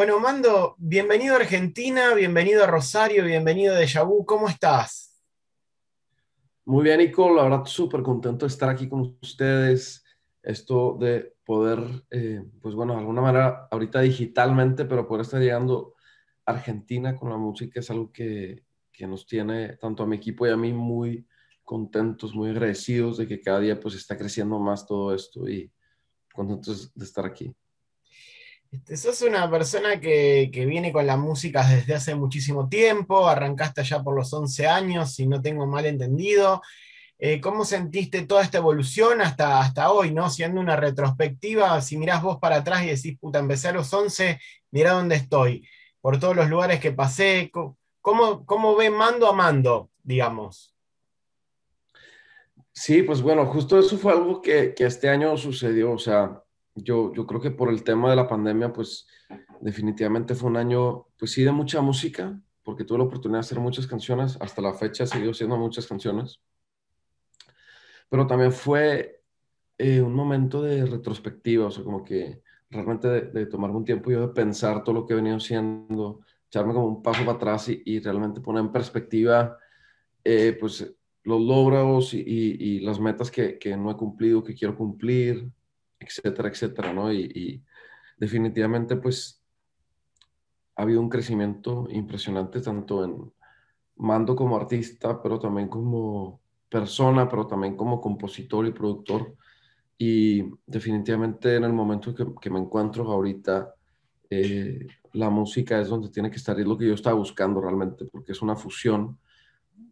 Bueno, Mando, bienvenido a Argentina, bienvenido a Rosario, bienvenido a Vu. ¿cómo estás? Muy bien, Nico, la verdad súper contento de estar aquí con ustedes. Esto de poder, eh, pues bueno, de alguna manera, ahorita digitalmente, pero poder estar llegando a Argentina con la música es algo que, que nos tiene tanto a mi equipo y a mí muy contentos, muy agradecidos de que cada día pues está creciendo más todo esto y contentos de estar aquí. Este, sos una persona que, viene con la música desde hace muchísimo tiempo, arrancaste ya por los 11 años, si no tengo mal entendido. Eh, ¿Cómo sentiste toda esta evolución hasta, hasta hoy, ¿no? siendo una retrospectiva? Si mirás vos para atrás y decís, puta, empecé a los 11, mira dónde estoy, por todos los lugares que pasé, ¿cómo, cómo ve mando a mando, digamos? Sí, pues bueno, justo eso fue algo que, que este año sucedió, o sea, yo, yo creo que por el tema de la pandemia, pues definitivamente fue un año, pues sí, de mucha música, porque tuve la oportunidad de hacer muchas canciones, hasta la fecha he seguido haciendo muchas canciones, pero también fue eh, un momento de retrospectiva, o sea, como que realmente de, tomarme un tiempo yo de pensar todo lo que he venido haciendo, echarme como un paso para atrás y, realmente poner en perspectiva, eh, pues los logros y, y, las metas que, que no he cumplido, que quiero cumplir, etcétera, etcétera, ¿no? Y, definitivamente, pues, ha habido un crecimiento impresionante tanto en Mando como artista, pero también como persona, pero también como compositor y productor. Y definitivamente en el momento que, me encuentro ahorita, eh, la música es donde tiene que estar y es lo que yo estaba buscando realmente, porque es una fusión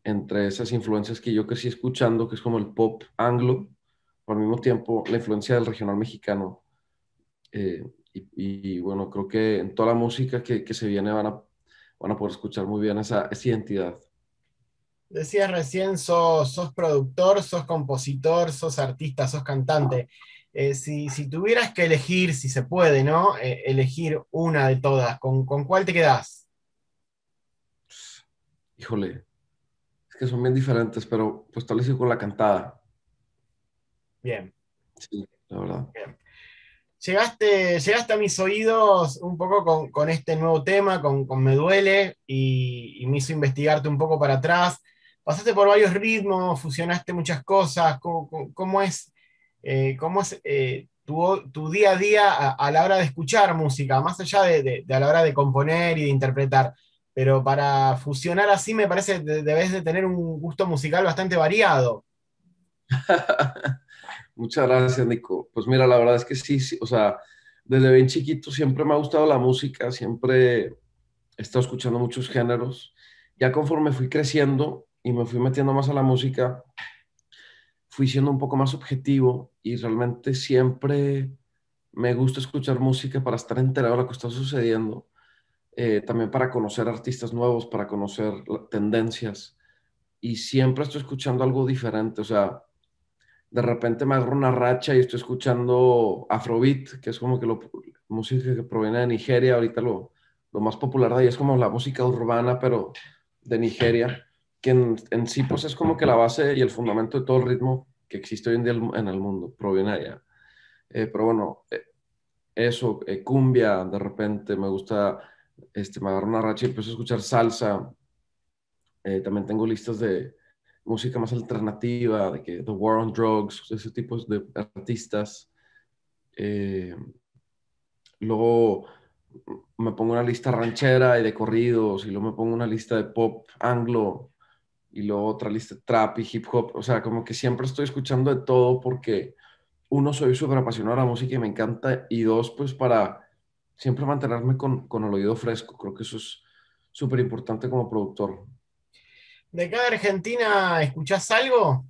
entre esas influencias que yo crecí escuchando, que es como el pop anglo, al mismo tiempo la influencia del regional mexicano. Eh, y, bueno, creo que en toda la música que, se viene van a, van a poder escuchar muy bien esa, esa identidad. Decías recién, sos, sos, productor, sos compositor, sos artista, sos cantante. Eh, si, si, tuvieras que elegir, si se puede, ¿no? Eh, elegir una de todas, ¿con, ¿con, cuál te quedas? Híjole, es que son bien diferentes, pero pues tal vez con la cantada. Bien. Sí, la verdad. Llegaste, llegaste a mis oídos un poco con, este nuevo tema, con, Me Duele, y, me hizo investigarte un poco para atrás. Pasaste por varios ritmos, fusionaste muchas cosas. ¿Cómo, es, eh, es eh, tu, día a día a, la hora de escuchar música, más allá de, a la hora de componer y de interpretar? Pero para fusionar así me parece que debes de tener un gusto musical bastante variado. Muchas gracias, Nico. Pues mira, la verdad es que sí, sí, o sea, desde bien chiquito siempre me ha gustado la música, siempre he estado escuchando muchos géneros. Ya conforme fui creciendo y me fui metiendo más a la música, fui siendo un poco más objetivo y realmente siempre me gusta escuchar música para estar enterado de lo que está sucediendo, eh, también para conocer artistas nuevos, para conocer tendencias y siempre estoy escuchando algo diferente, o sea, de repente me agarro una racha y estoy escuchando Afrobeat, que es como que la música que proviene de Nigeria, ahorita lo, lo más popular de ahí es como la música urbana, pero de Nigeria, que en, sí pues es como que la base y el fundamento de todo el ritmo que existe hoy en día en el mundo, proviene allá. Eh, pero bueno, eh, eso, eh, cumbia, de repente me gusta, este, me agarro una racha y empiezo a escuchar salsa. también tengo listas de, música más alternativa, de que The War on Drugs, ese tipo de artistas. Eh, luego me pongo una lista ranchera y de corridos, y luego me pongo una lista de pop anglo, y luego otra lista de trap y hip hop. O sea, como que siempre estoy escuchando de todo porque, uno, soy súper apasionado a la música y me encanta, y dos, pues para siempre mantenerme con, con el oído fresco. Creo que eso es súper importante como productor. ¿De acá Argentina ¿escuchas algo?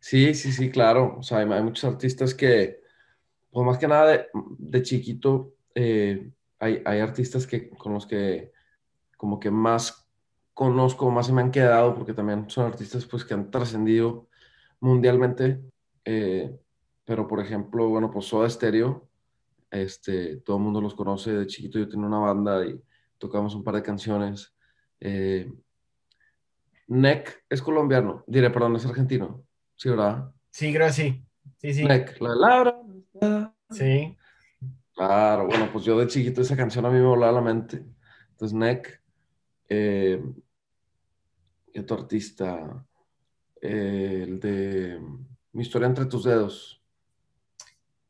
Sí, sí, sí, claro. O sea, hay, muchos artistas que, por pues, más que nada de, chiquito, eh, hay, artistas que, con los que como que más conozco, más se me han quedado, porque también son artistas pues que han trascendido mundialmente. Eh, pero por ejemplo, bueno, pues Soda Stereo, este, todo el mundo los conoce de chiquito, yo tenía una banda y tocamos un par de canciones. Eh, Neck es colombiano, diré, perdón, es argentino. Sí, ¿verdad? Sí, creo que sí. Sí, sí. Neck, la Laura. Sí. Claro, bueno, pues yo de chiquito esa canción a mí me volaba la mente. Entonces, Neck. Eh, y otro artista. Eh, el de Mi historia entre tus dedos.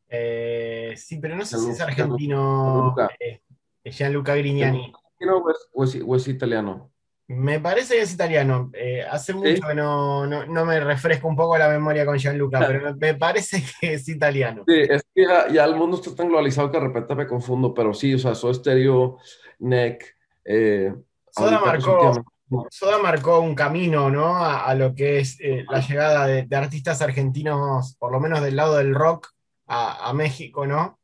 Eh, sí, pero no sé si es argentino. Gianluca, eh, Gianluca Grignani. Gianluca, es, o, o es italiano. Me parece que es italiano. Eh, hace mucho que no, no, me refresco un poco la memoria con Gianluca, pero me, parece que es italiano. Sí, es que ya, el mundo está tan globalizado que de repente me confundo, pero sí, o sea, Soda Stereo, Neck. Eh, Soda, marcó, un camino, ¿no? A, lo que es eh, la llegada de, artistas argentinos, por lo menos del lado del rock, a, México, ¿no?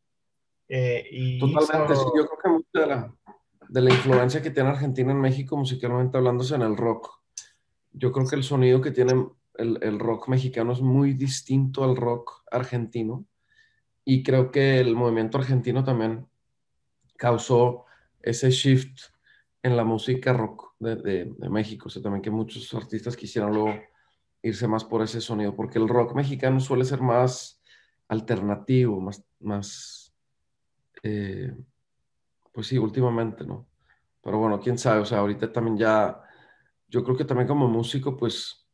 Eh, y Totalmente, sí, yo creo que mucha de la de la influencia que tiene Argentina en México musicalmente hablándose en el rock. Yo creo que el sonido que tiene el, rock mexicano es muy distinto al rock argentino y creo que el movimiento argentino también causó ese shift en la música rock de, México. O sea, también que muchos artistas quisieran luego irse más por ese sonido, porque el rock mexicano suele ser más alternativo, más, más eh, pues sí, últimamente, ¿no? Pero bueno, quién sabe, o sea, ahorita también ya, yo creo que también como músico, pues,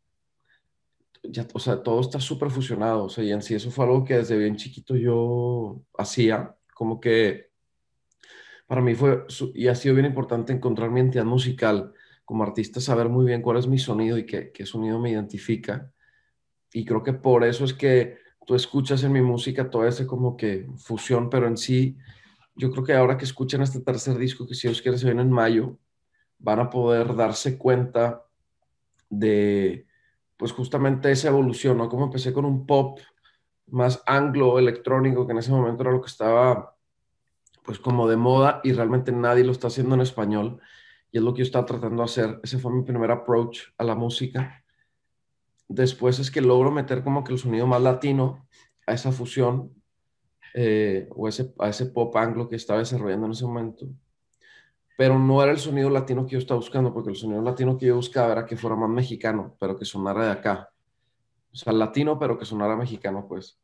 ya, o sea, todo está súper fusionado, o sea, y en sí eso fue algo que desde bien chiquito yo hacía, como que para mí fue, y ha sido bien importante encontrar mi entidad musical, como artista saber muy bien cuál es mi sonido y qué, qué sonido me identifica, y creo que por eso es que tú escuchas en mi música toda esa como que fusión, pero en sí yo creo que ahora que escuchan este tercer disco, que si Dios quiere se viene en mayo, van a poder darse cuenta de, pues justamente esa evolución, ¿no? Como empecé con un pop más anglo, electrónico, que en ese momento era lo que estaba, pues como de moda y realmente nadie lo está haciendo en español. Y es lo que yo estaba tratando de hacer. Ese fue mi primer approach a la música. Después es que logro meter como que el sonido más latino a esa fusión eh, o a ese pop anglo que estaba desarrollando en ese momento, pero no era el sonido latino que yo estaba buscando, porque el sonido latino que yo buscaba era que fuera más mexicano, pero que sonara de acá. O sea, latino, pero que sonara mexicano, pues.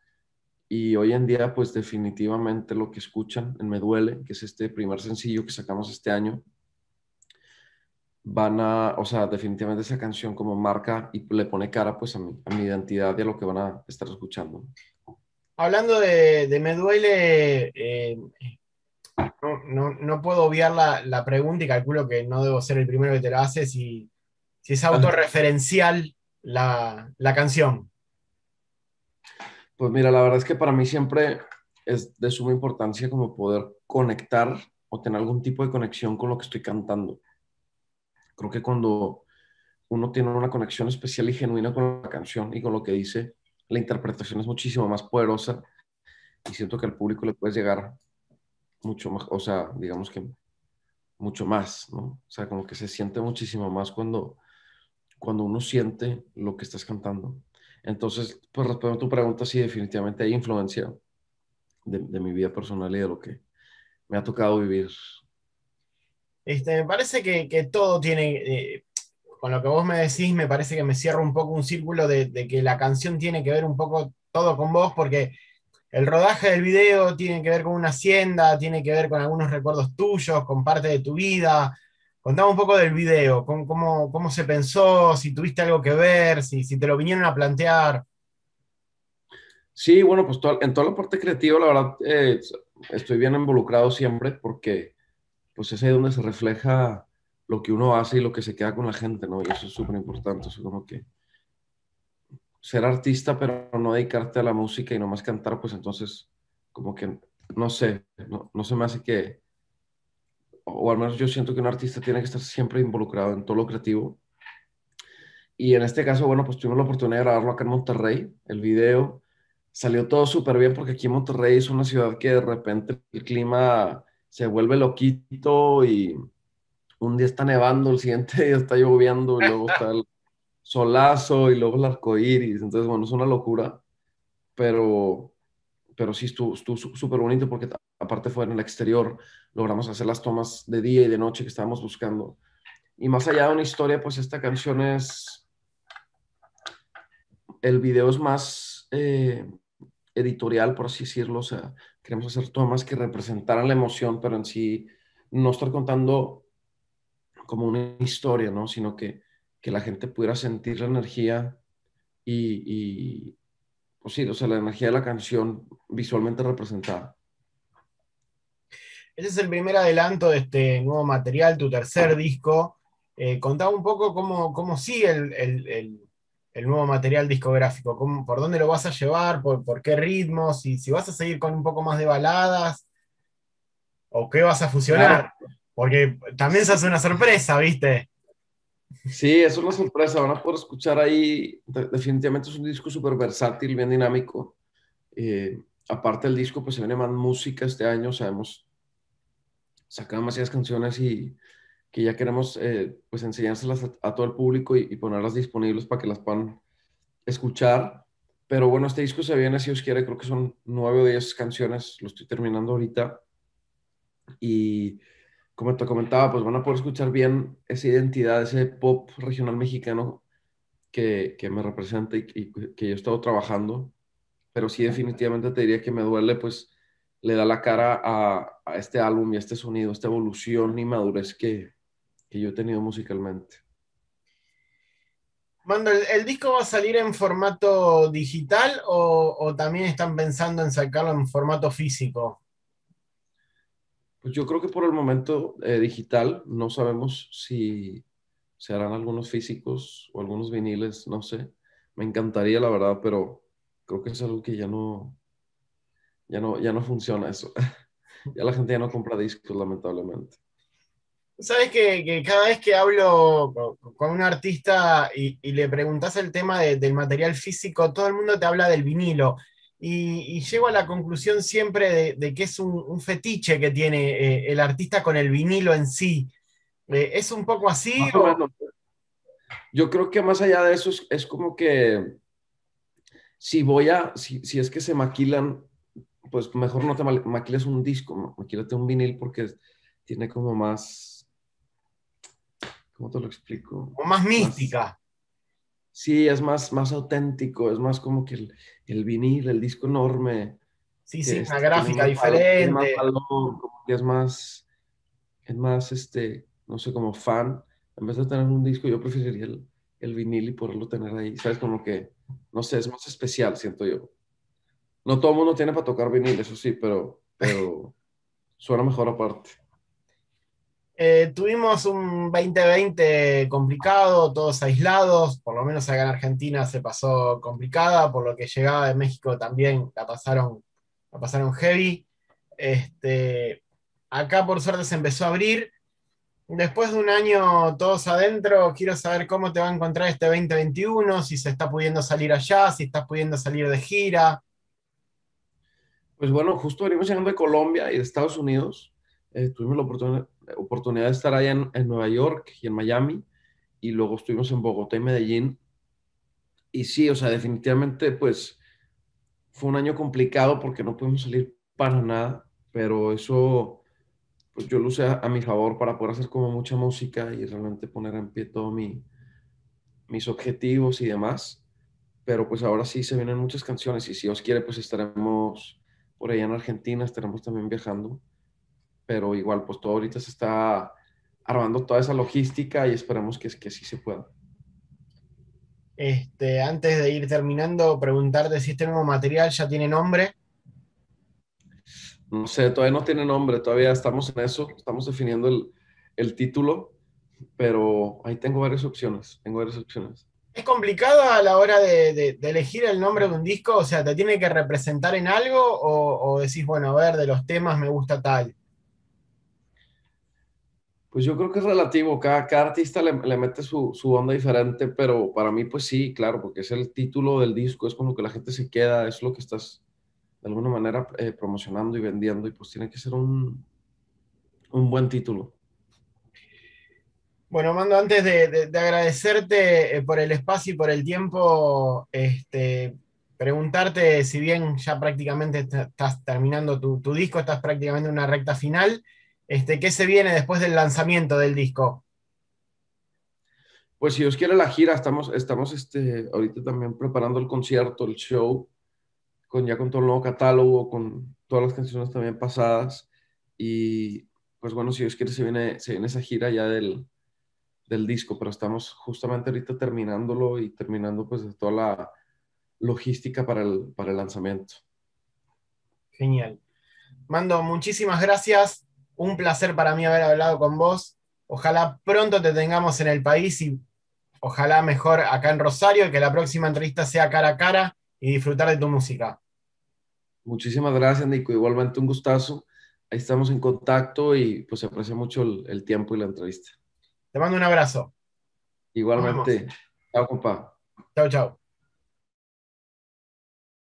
Y hoy en día, pues definitivamente lo que escuchan en Me Duele, que es este primer sencillo que sacamos este año, van a, o sea, definitivamente esa canción como marca y le pone cara pues a mi, a mi identidad y a lo que van a estar escuchando hablando de, Me Duele, eh, no, no, no, puedo obviar la, la, pregunta y calculo que no debo ser el primero que te la hace si, si es autorreferencial la, la canción. Pues mira, la verdad es que para mí siempre es de suma importancia como poder conectar o tener algún tipo de conexión con lo que estoy cantando. Creo que cuando uno tiene una conexión especial y genuina con la canción y con lo que dice, la interpretación es muchísimo más poderosa y siento que al público le puedes llegar mucho más, o sea, digamos que mucho más, ¿no? O sea, como que se siente muchísimo más cuando, cuando uno siente lo que estás cantando. Entonces, pues respondo a tu pregunta, sí, definitivamente hay influencia de, mi vida personal y de lo que me ha tocado vivir. Este, me parece que, todo tiene, eh, con lo que vos me decís, me parece que me cierro un poco un círculo de, que la canción tiene que ver un poco todo con vos, porque el rodaje del video tiene que ver con una hacienda, tiene que ver con algunos recuerdos tuyos, con parte de tu vida. Contame un poco del video, cómo, se pensó, si tuviste algo que ver, si, te lo vinieron a plantear. Sí, bueno, pues en toda la parte creativa, la verdad, eh, estoy bien involucrado siempre porque pues es ahí donde se refleja lo que uno hace y lo que se queda con la gente, ¿no? Y eso es súper importante, eso como que ser artista pero no dedicarte a la música y nomás cantar, pues entonces como que, no sé, no, no se me hace que, o al menos yo siento que un artista tiene que estar siempre involucrado en todo lo creativo. Y en este caso, bueno, pues tuvimos la oportunidad de grabarlo acá en Monterrey, el video. Salió todo súper bien porque aquí en Monterrey es una ciudad que de repente el clima se vuelve loquito y un día está nevando, el siguiente día está lloviendo, y luego está el solazo, y luego el arcoíris. Entonces, bueno, es una locura, pero, pero sí estuvo súper bonito porque aparte fue en el exterior, logramos hacer las tomas de día y de noche que estábamos buscando. Y más allá de una historia, pues esta canción es, el video es más eh, editorial, por así decirlo, o sea, queremos hacer tomas que representaran la emoción, pero en sí no estar contando como una historia, ¿no? Sino que, la gente pudiera sentir la energía y, pues sí, o sea, la energía de la canción visualmente representada. Ese es el primer adelanto de este nuevo material, tu tercer disco. Eh, contaba un poco cómo, cómo sigue el, nuevo material discográfico, por dónde lo vas a llevar, por, qué ritmos, si vas a seguir con un poco más de baladas, o qué vas a fusionar. Porque también se hace una sorpresa, ¿viste? Sí, es una sorpresa. Van a poder escuchar ahí. Definitivamente es un disco súper versátil, bien dinámico. Eh, aparte del disco, pues se viene más música este año. Sabemos, sacado demasiadas canciones y que ya queremos eh, pues enseñárselas a, todo el público y, y, ponerlas disponibles para que las puedan escuchar. Pero bueno, este disco se viene, si os quiere, creo que son nueve o diez canciones. Lo estoy terminando ahorita. Y como te comentaba, pues van a poder escuchar bien esa identidad, ese pop regional mexicano que, que me representa y, que yo he estado trabajando. Pero sí, definitivamente te diría que me duele, pues le da la cara a, a este álbum y a este sonido, esta evolución y madurez que, que yo he tenido musicalmente. Mando, ¿el, disco va a salir en formato digital o, o, también están pensando en sacarlo en formato físico? Pues yo creo que por el momento eh, digital, no sabemos si se harán algunos físicos o algunos viniles, no sé. Me encantaría, la verdad, pero creo que es algo que ya no, ya no, ya no funciona eso. ya la gente ya no compra discos, lamentablemente. Sabes que, cada vez que hablo con un artista y, le preguntas el tema del material físico, todo el mundo te habla del vinilo y, llego a la conclusión siempre de, que es un, fetiche que tiene eh, el artista con el vinilo en sí. Eh, ¿Es un poco así? Yo creo que más allá de eso es, como que si voy a, si, es que se maquilan, pues mejor no te maquiles un disco, maquílate un vinil porque tiene como más, ¿cómo te lo explico? más mística. Sí, es más, más auténtico, es más como que el, vinil, el disco enorme. Sí, sí, es, una este, gráfica diferente. es, más es más, este, no sé, como fan. En vez de tener un disco, yo preferiría el, el vinil y poderlo tener ahí. ¿Sabes? Como que, no sé, es más especial, siento yo. No todo el mundo tiene para tocar vinil, eso sí, pero, pero suena mejor aparte. Eh, tuvimos un 2020 complicado, todos aislados, por lo menos acá en Argentina se pasó complicada, por lo que llegaba de México también la pasaron, la pasaron heavy. Este, acá por suerte se empezó a abrir. Después de un año todos adentro, quiero saber cómo te va a encontrar este 2021, si se está pudiendo salir allá, si estás pudiendo salir de gira. Pues bueno, justo venimos llegando de Colombia y de Estados Unidos. Eh, tuvimos la oportunidad oportunidad de estar allá en, Nueva York y en Miami, y luego estuvimos en Bogotá y Medellín. Y sí, o sea, definitivamente, pues fue un año complicado porque no pudimos salir para nada, pero eso, pues yo lo usé a, mi favor para poder hacer como mucha música y realmente poner en pie todos mis objetivos y demás. Pero pues ahora sí se vienen muchas canciones y si os quiere, pues estaremos por allá en Argentina, estaremos también viajando pero igual, pues todo ahorita se está armando toda esa logística y esperemos que, que sí se pueda. Este, antes de ir terminando, preguntarte si este nuevo material ya tiene nombre. No sé, todavía no tiene nombre, todavía estamos en eso, estamos definiendo el, el título, pero ahí tengo varias opciones, tengo varias opciones. ¿Es complicado a la hora de, de, elegir el nombre de un disco? O sea, ¿te tiene que representar en algo o, o decís, bueno, a ver, de los temas me gusta tal? Pues yo creo que es relativo, cada, artista le, mete su, onda diferente, pero para mí pues sí, claro, porque es el título del disco, es con lo que la gente se queda, es lo que estás de alguna manera eh, promocionando y vendiendo y pues tiene que ser un, buen título. Bueno, Mando, antes de, agradecerte eh, por el espacio y por el tiempo, este, preguntarte si bien ya prácticamente estás terminando tu, tu disco, estás prácticamente en una recta final. Este, ¿Qué se viene después del lanzamiento del disco? Pues si Dios quiere la gira, estamos, estamos este, ahorita también preparando el concierto, el show, con, ya con todo el nuevo catálogo, con todas las canciones también pasadas. Y pues bueno, si Dios quiere, se viene, se viene esa gira ya del, del disco, pero estamos justamente ahorita terminándolo y terminando pues toda la logística para el, para el lanzamiento. Genial. Mando, muchísimas gracias. Un placer para mí haber hablado con vos. Ojalá pronto te tengamos en el país y ojalá mejor acá en Rosario y que la próxima entrevista sea cara a cara y disfrutar de tu música. Muchísimas gracias, Nico. Igualmente un gustazo. Ahí estamos en contacto y pues se aprecia mucho el, tiempo y la entrevista. Te mando un abrazo. Igualmente. Chao, compa. Chao, chao.